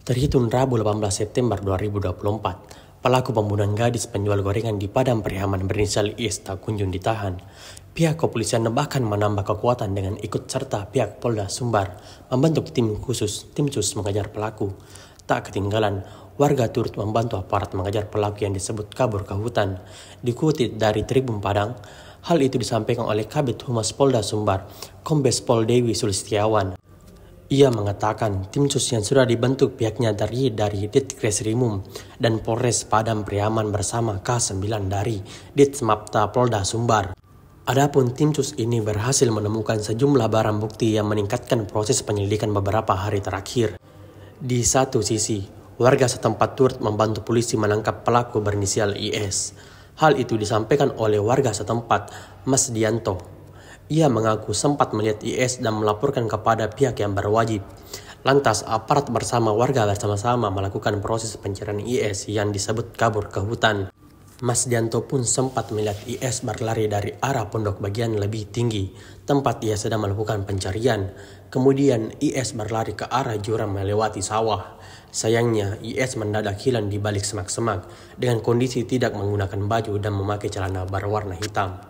Terhitung Rabu 18 September 2024, pelaku pembunuhan gadis penjual gorengan di Padang Prihaman berinisial IS tak kunjung ditahan. Pihak kepolisian bahkan menambah kekuatan dengan ikut serta pihak Polda Sumbar membentuk tim khusus, tim sus mengejar pelaku. Tak ketinggalan, warga turut membantu aparat mengejar pelaku yang disebut kabur ke hutan. Dikutip dari Tribun Padang, hal itu disampaikan oleh Kabit Humas Polda Sumbar, Kombes Pol Dewi Sulistiawan. Ia mengatakan tim sus yang sudah dibentuk pihaknya dari dari Ditkresrimum dan Polres Padang Priaman bersama K9 dari Ditsmapta Polda Sumbar. Adapun tim sus ini berhasil menemukan sejumlah barang bukti yang meningkatkan proses penyelidikan beberapa hari terakhir. Di satu sisi, warga setempat turut membantu polisi menangkap pelaku berinisial IS. Hal itu disampaikan oleh warga setempat, Mas Dianto, ia mengaku sempat melihat IS dan melaporkan kepada pihak yang berwajib. Lantas, aparat bersama warga bersama-sama melakukan proses pencarian IS yang disebut kabur ke hutan. Mas Dianto pun sempat melihat IS berlari dari arah pondok bagian lebih tinggi, tempat ia sedang melakukan pencarian. Kemudian IS berlari ke arah jurang melewati sawah. Sayangnya, IS mendadak hilang di balik semak-semak dengan kondisi tidak menggunakan baju dan memakai celana berwarna hitam.